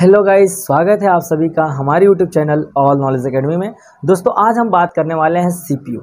hello guys स्वागत है आप सभी का हमारे YouTube channel all knowledge academy में दोस्तों आज हम बात करने वाले हैं सीपीयू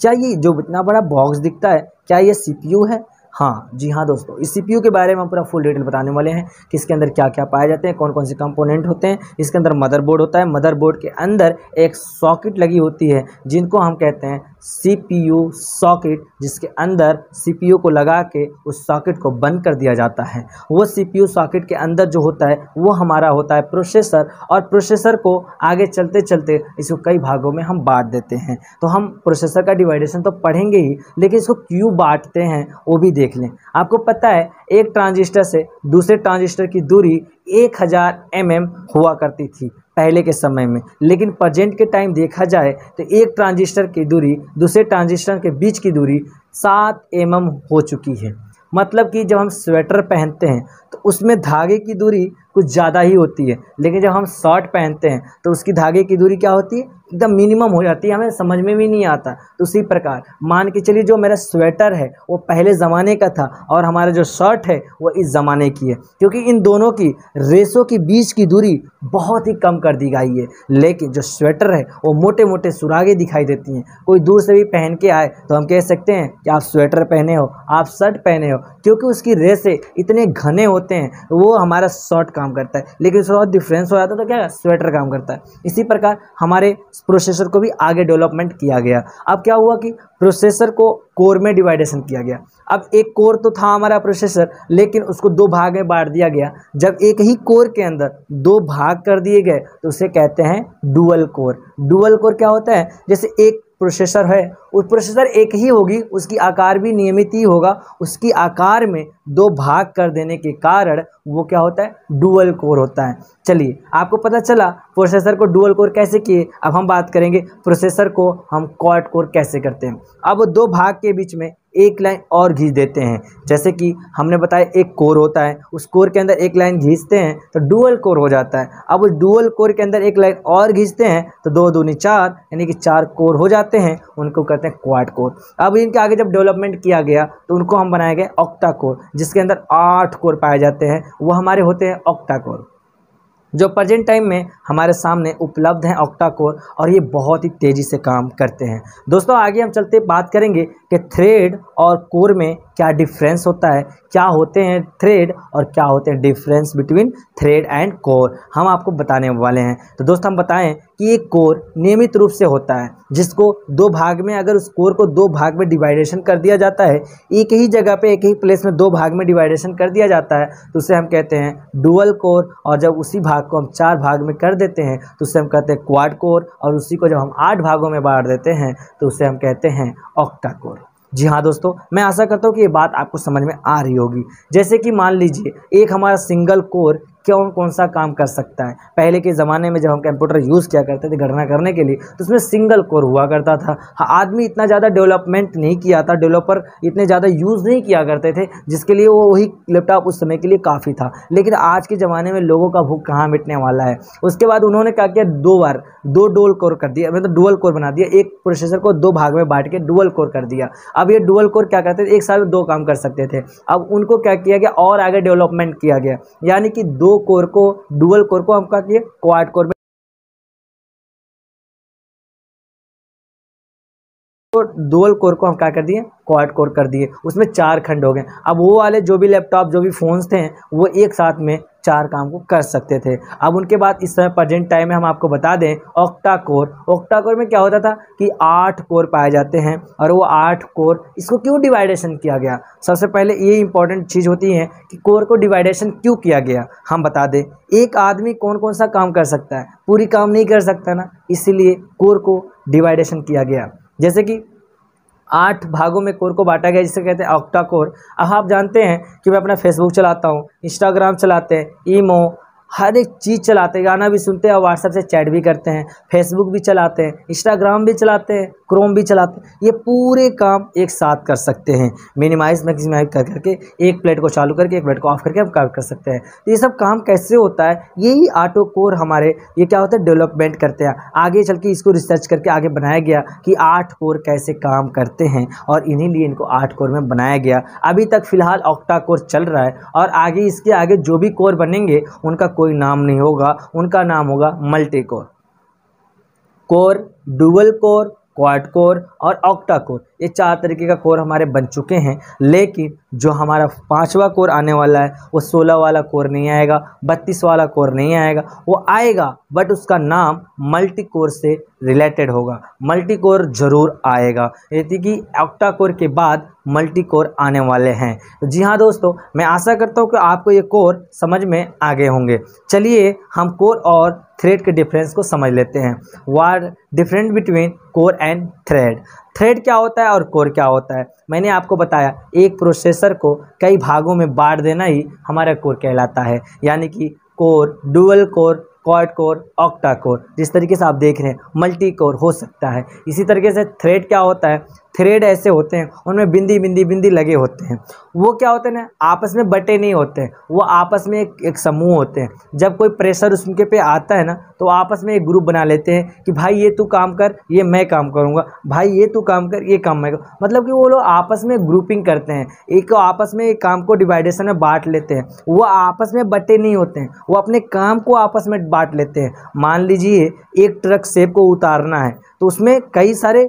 क्या ये जो इतना बड़ा बॉक्स दिखता है क्या ये सीपीयू है हाँ जी हाँ दोस्तों इस सीपीयू के बारे में हम पूरा फुल डिटेल बताने वाले हैं कि इसके अंदर क्या क्या पाए जाते हैं कौन कौन से कंपोनेंट होते हैं इसके अंदर मदरबोर्ड होता है मदरबोर्ड के अंदर एक सॉकेट लगी होती है जिनको हम कहते हैं सीपीयू सॉकेट जिसके अंदर सीपीयू को लगा के उस सॉकेट को बंद कर दिया जाता है वो सीपीयू सॉकेट के अंदर जो होता है वो हमारा होता है प्रोसेसर और प्रोसेसर को आगे चलते चलते इसको कई भागों में हम बांट देते हैं तो हम प्रोसेसर का डिवाइडेशन तो पढ़ेंगे ही लेकिन इसको क्यों बांटते हैं वो भी देख लें आपको पता है एक ट्रांजिस्टर से दूसरे ट्रांजिस्टर की दूरी एक हज़ार एम mm हुआ करती थी पहले के समय में लेकिन प्रजेंट के टाइम देखा जाए तो एक ट्रांजिस्टर की दूरी दूसरे ट्रांजिस्टर के बीच की दूरी सात एम हो चुकी है मतलब कि जब हम स्वेटर पहनते हैं तो उसमें धागे की दूरी कुछ ज़्यादा ही होती है लेकिन जब हम शर्ट पहनते हैं तो उसकी धागे की दूरी क्या होती है एकदम मिनिमम हो जाती है हमें समझ में भी नहीं आता तो उसी प्रकार मान के चलिए जो मेरा स्वेटर है वो पहले ज़माने का था और हमारा जो शर्ट है वो इस ज़माने की है क्योंकि इन दोनों की रेसों के बीच की दूरी बहुत ही कम कर दी गई है लेकिन जो स्वेटर है वो मोटे मोटे सुरागें दिखाई देती हैं कोई दूर से भी पहन के आए तो हम कह सकते हैं कि आप स्वेटर पहने हो आप शर्ट पहने हो क्योंकि उसकी रेसें इतने घने होते हैं वो हमारा शर्ट का काम करता है लेकिन उसके बाद डिफरेंस हो जाता है तो क्या स्वेटर काम करता है इसी प्रकार हमारे प्रोसेसर को भी आगे डेवलपमेंट किया गया अब क्या हुआ कि प्रोसेसर को कोर में डिवाइडेशन किया गया अब एक कोर तो था हमारा प्रोसेसर लेकिन उसको दो भाग में बांट दिया गया जब एक ही कोर के अंदर दो भाग कर दिए गए तो उसे कहते हैं डुअल कोर डुअल कोर क्या होता है जैसे एक प्रोसेसर है उस प्रोसेसर एक ही होगी उसकी आकार भी नियमित ही होगा उसकी आकार में दो भाग कर देने के कारण वो क्या होता है डुअल कोर होता है चलिए आपको पता चला प्रोसेसर को डुअल कोर कैसे किए अब हम बात करेंगे प्रोसेसर को हम क्वाड कोर कैसे करते हैं अब दो भाग के बीच में एक लाइन और घींच देते हैं जैसे कि हमने बताया एक कोर होता है उस कोर के अंदर एक लाइन घींचते हैं तो डुअल कोर हो जाता है अब उस डुअल कोर के अंदर एक लाइन और घींचते हैं तो दो दूनी चार यानी कि चार कोर हो जाते हैं उनको कहते हैं क्वाड कोर अब इनके आगे जब डेवलपमेंट किया गया तो उनको हम बनाए गए ऑक्टा कोर जिसके अंदर आठ कोर पाए जाते हैं वो हमारे होते हैं ऑक्टा कोर जो प्रजेंट टाइम में हमारे सामने उपलब्ध हैं ऑक्टा कोर और ये बहुत ही तेज़ी से काम करते हैं दोस्तों आगे हम चलते बात करेंगे कि थ्रेड और कोर में क्या डिफरेंस होता है क्या होते हैं थ्रेड और क्या होते हैं difference between thread and core हम आपको बताने वाले हैं तो दोस्त हम बताएं कि एक कोर नियमित रूप से होता है जिसको दो भाग में अगर उस कोर को दो भाग में डिवाइडेशन कर दिया जाता है एक ही जगह पे एक ही प्लेस में दो भाग में डिवाइडेशन कर दिया जाता है तो उसे हम कहते हैं डुअल कोर और जब उसी भाग को हम चार भाग में कर देते हैं तो उसे हम कहते हैं क्वाड कोर और उसी को जब हम आठ भागों में बांट देते हैं तो उसे हम कहते हैं ऑक्टा कोर जी हाँ दोस्तों मैं आशा करता हूँ कि ये बात आपको समझ में आ रही होगी जैसे कि मान लीजिए एक हमारा सिंगल कोर कौन कौन सा काम कर सकता है पहले के ज़माने में जब हम कंप्यूटर यूज़ किया करते थे गणना करने के लिए तो उसमें सिंगल कोर हुआ करता था हाँ आदमी इतना ज़्यादा डेवलपमेंट नहीं किया था डेवलपर इतने ज़्यादा यूज़ नहीं किया करते थे जिसके लिए वो वही लैपटॉप उस समय के लिए काफ़ी था लेकिन आज के ज़माने में लोगों का भूख कहाँ मिटने वाला है उसके बाद उन्होंने क्या किया दो बार दो डोल कोर कर दिया मतलब डुअल कोर बना दिया एक प्रोसेसर को दो भाग में बांट के डुअल कोर कर दिया अब ये डुअल कोर क्या करते थे एक साथ में दो काम कर सकते थे अब उनको क्या किया गया और आगे डेवलपमेंट किया गया यानी कि दो कोर को डुअल कोर को हम क्या किए क्वाड कोर में तो डुअल कोर को हम क्या कर दिए क्वाड कोर कर दिए उसमें चार खंड हो गए अब वो वाले जो भी लैपटॉप जो भी फ़ोन्स थे वो एक साथ में चार काम को कर सकते थे अब उनके बाद इस समय प्रजेंट टाइम में हम आपको बता दें ऑक्टा कोर ऑक्टा कोर में क्या होता था कि आठ कोर पाए जाते हैं और वो आठ कोर इसको क्यों डिवाइडेशन किया गया सबसे पहले ये इंपॉर्टेंट चीज़ होती है कि कोर को डिवाइडेशन क्यों किया गया हम बता दें एक आदमी कौन कौन सा काम कर सकता है पूरी काम नहीं कर सकता ना इसीलिए कोर को डिवाइडेशन किया गया जैसे कि आठ भागों में कोर को बांटा गया जिसे कहते हैं ऑक्टा कोर अब आप जानते हैं कि मैं अपना फेसबुक चलाता हूँ इंस्टाग्राम चलाते हैं ईमो हर एक चीज़ चलाते हैं गाना भी सुनते हैं और व्हाट्सएप से चैट भी करते हैं फेसबुक भी चलाते हैं इंस्टाग्राम भी चलाते हैं क्रोम भी चलाते हैं ये पूरे काम एक साथ कर सकते हैं मिनिमाइज मैक्सिमाइज कर करके एक प्लेट को चालू करके एक प्लेट को ऑफ करके हम काम कर सकते हैं तो ये सब काम कैसे होता है यही ऑटो कोर हमारे ये क्या होता है डेवलपमेंट करते हैं आगे चल के इसको रिसर्च करके आगे बनाया गया कि आठ कोर कैसे काम करते हैं और इन्हीं लिए इनको आठ कोर में बनाया गया अभी तक फिलहाल ऑक्टा कोर चल रहा है और आगे इसके आगे जो भी कोर बनेंगे उनका कोई नाम नहीं होगा उनका नाम होगा multi core core dual core quad core और ऑक्टा कोर ये चार तरीके का कोर हमारे बन चुके हैं लेकिन जो हमारा पांचवा कोर आने वाला है वो सोलह वाला कोर नहीं आएगा बत्तीस वाला कोर नहीं आएगा वो आएगा बट उसका नाम मल्टी कोर से रिलेटेड होगा मल्टी कोर ज़रूर आएगा यानी कि ऑक्टा कोर के बाद मल्टी कोर आने वाले हैं जी हाँ दोस्तों मैं आशा करता हूँ कि आपको ये कोर समझ में आगे होंगे चलिए हम कोर और थ्रेड के डिफरेंस को समझ लेते हैं what different between core and thread thread क्या होता है और कोर क्या होता है मैंने आपको बताया एक प्रोसेसर को कई भागों में बांट देना ही हमारा कोर कहलाता है यानी कि core dual core quad core octa core जिस तरीके से आप देख रहे हैं मल्टी कोर हो सकता है इसी तरीके से थ्रेड क्या होता है थ्रेड ऐसे होते हैं उनमें बिंदी बिंदी बिंदी लगे होते हैं वो क्या होते हैं ना आपस में बटे नहीं होते वो आपस में एक, एक समूह होते हैं जब कोई प्रेशर उसके पे आता है ना तो आपस में एक ग्रुप बना लेते हैं कि भाई ये तू काम कर ये मैं काम करूँगा भाई ये तू काम कर ये काम मैं करूँ मतलब कि वो लोग आपस में ग्रुपिंग करते हैं एक आपस में एक काम को डिवाइडेशन में बांट लेते हैं वो आपस में बटे नहीं होते हैं वो अपने काम को आपस में बांट लेते हैं मान लीजिए एक ट्रक सेब को उतारना है तो उसमें कई सारे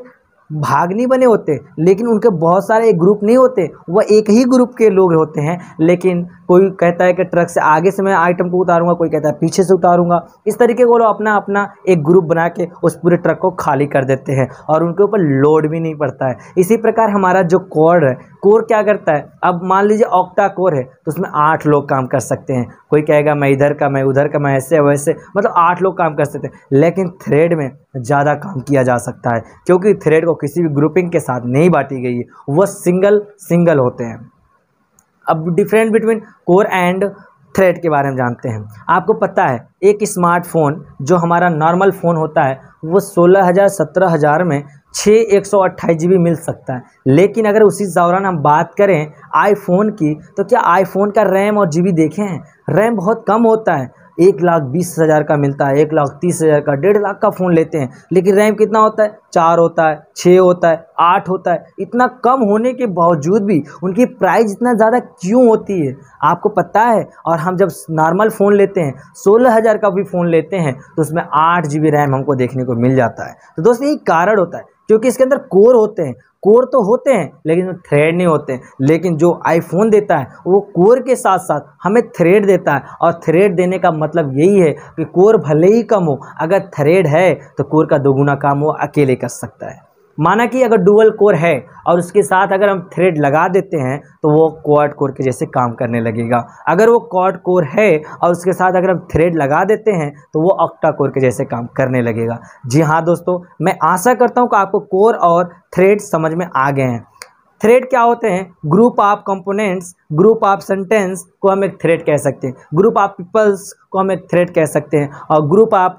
भाग नहीं बने होते लेकिन उनके बहुत सारे ग्रुप नहीं होते वह एक ही ग्रुप के लोग होते हैं लेकिन कोई कहता है कि ट्रक से आगे से मैं आइटम को उतारूंगा कोई कहता है पीछे से उतारूंगा इस तरीके को लोग अपना अपना एक ग्रुप बना के उस पूरे ट्रक को खाली कर देते हैं और उनके ऊपर लोड भी नहीं पड़ता है इसी प्रकार हमारा जो कॉर्ड है कोर क्या करता है अब मान लीजिए ऑक्टा कोर है तो उसमें आठ लोग काम कर सकते हैं कोई कहेगा मैं इधर का मैं उधर का मैं ऐसे वैसे मतलब आठ लोग काम कर सकते हैं लेकिन थ्रेड में ज़्यादा काम किया जा सकता है क्योंकि थ्रेड को किसी भी ग्रुपिंग के साथ नहीं बांटी गई है वह सिंगल सिंगल होते हैं अब different between core and thread के बारे में जानते हैं आपको पता है एक स्मार्टफोन जो हमारा नॉर्मल फ़ोन होता है वो सोलह हज़ार सत्रह हज़ार में छः एक सौ अट्ठाईस जी बी मिल सकता है लेकिन अगर उसी दौरान हम बात करें आईफोन की तो क्या आईफोन का रैम और जी बी देखे हैं रैम बहुत कम होता है एक लाख बीस हज़ार का मिलता है एक लाख तीस हज़ार का डेढ़ लाख का फ़ोन लेते हैं लेकिन रैम कितना होता है चार होता है छः होता है आठ होता है इतना कम होने के बावजूद भी उनकी प्राइस इतना ज़्यादा क्यों होती है आपको पता है और हम जब नॉर्मल फ़ोन लेते हैं सोलह हज़ार का भी फ़ोन लेते हैं तो उसमें आठ जी बी रैम हमको देखने को मिल जाता है तो दोस्तों यही कारण होता है क्योंकि इसके अंदर कोर होते हैं कोर तो होते हैं लेकिन थ्रेड नहीं होते हैं लेकिन जो आईफोन देता है वो कोर के साथ साथ हमें थ्रेड देता है और थ्रेड देने का मतलब यही है कि कोर भले ही कम हो अगर थ्रेड है तो कोर का दोगुना काम वो अकेले कर सकता है माना कि अगर डुअल कोर है और उसके साथ अगर हम थ्रेड लगा देते हैं तो वो क्वाड कोर के जैसे काम करने लगेगा अगर वो क्वाड कोर है और उसके साथ अगर हम थ्रेड लगा देते हैं तो वो ऑक्टा कोर के जैसे काम करने लगेगा जी हाँ दोस्तों मैं आशा करता हूँ कि आपको कोर और थ्रेड समझ में आ गए हैं थ्रेड क्या होते हैं group of components group of sentence को हम एक थ्रेड कह सकते हैं ग्रुप ऑफ पीपल्स को हम एक थ्रेड कह सकते हैं और ग्रुप ऑफ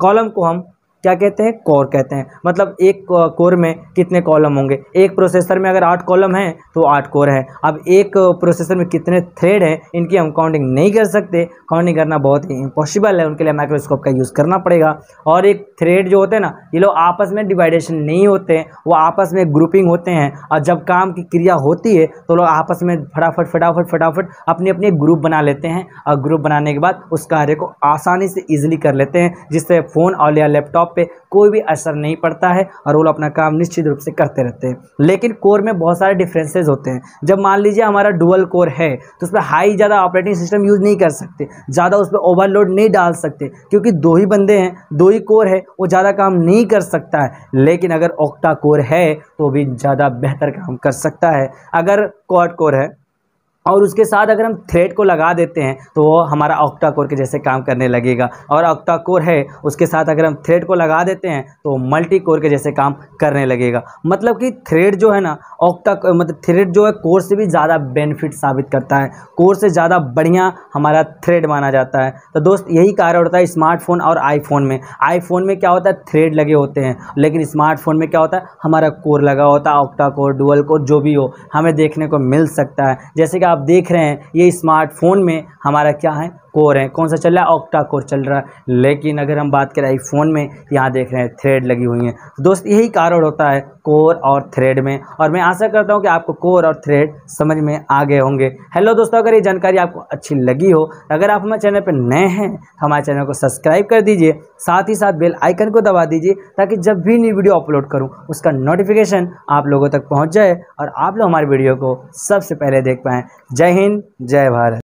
कॉलम को हम क्या कहते हैं कोर कहते हैं मतलब एक कोर में कितने कॉलम होंगे एक प्रोसेसर में अगर आठ कॉलम हैं तो आठ कोर है अब एक प्रोसेसर में कितने थ्रेड हैं इनकी हम काउंटिंग नहीं कर सकते काउंटिंग करना बहुत ही इम्पॉसिबल है उनके लिए माइक्रोस्कोप का यूज़ करना पड़ेगा और एक थ्रेड जो होते हैं ना ये लोग आपस में डिवाइडेशन नहीं होते हैं वो आपस में ग्रुपिंग होते हैं और जब काम की क्रिया होती है तो लोग आपस में फटाफट फटाफट फटाफट अपने अपने ग्रुप बना लेते हैं और ग्रुप बनाने के बाद उस कार्य को आसानी से ईजिली कर लेते हैं जिससे फ़ोन और या लैपटॉप पे कोई भी असर नहीं पड़ता है और वो लोग अपना काम निश्चित रूप से करते रहते हैं लेकिन कोर में बहुत सारे डिफरेंसेज होते हैं जब मान लीजिए हमारा डुअल कोर है तो उस पर हाई ज़्यादा ऑपरेटिंग सिस्टम यूज़ नहीं कर सकते ज़्यादा उस पर ओवरलोड नहीं डाल सकते क्योंकि दो ही बंदे हैं दो ही कोर है वो ज़्यादा काम नहीं कर सकता है लेकिन अगर ओक्टा कोर है तो भी ज़्यादा बेहतर काम कर सकता है अगर क्वाड कोर है और उसके साथ अगर हम थ्रेड को लगा देते हैं तो वो हमारा ऑक्टा कोर के जैसे काम करने लगेगा और ऑक्टा कोर है उसके साथ अगर हम थ्रेड को लगा देते हैं तो मल्टी कोर के जैसे काम करने लगेगा मतलब कि थ्रेड जो है ना ऑक्टा मतलब थ्रेड जो है कोर से भी ज़्यादा बेनिफिट साबित करता है कोर से ज़्यादा बढ़िया हमारा थ्रेड माना जाता है तो दोस्त यही कारण होता है स्मार्टफोन और आईफोन में आईफोन में क्या होता है थ्रेड लगे होते हैं लेकिन स्मार्टफोन में क्या होता है हमारा कोर लगा होता है ऑक्टा कोर डुअल कोर जो भी हो हमें देखने को मिल सकता है जैसे कि आप देख रहे हैं ये स्मार्टफोन में हमारा क्या है कोर हैं कौन सा चल रहा है ऑक्टा कोर चल रहा है लेकिन अगर हम बात करें आईफोन में यहाँ देख रहे हैं थ्रेड लगी हुई हैं तो दोस्त यही कारण होता है कोर और थ्रेड में और मैं आशा करता हूँ कि आपको कोर और थ्रेड समझ में आ गए होंगे हेलो दोस्तों अगर ये जानकारी आपको अच्छी लगी हो अगर आप हमारे चैनल पर नए हैं तो हमारे चैनल को सब्सक्राइब कर दीजिए साथ ही साथ बेल आइकन को दबा दीजिए ताकि जब भी नई वीडियो अपलोड करूँ उसका नोटिफिकेशन आप लोगों तक पहुँच जाए और आप लोग हमारे वीडियो को सबसे पहले देख पाएँ जय हिंद जय भारत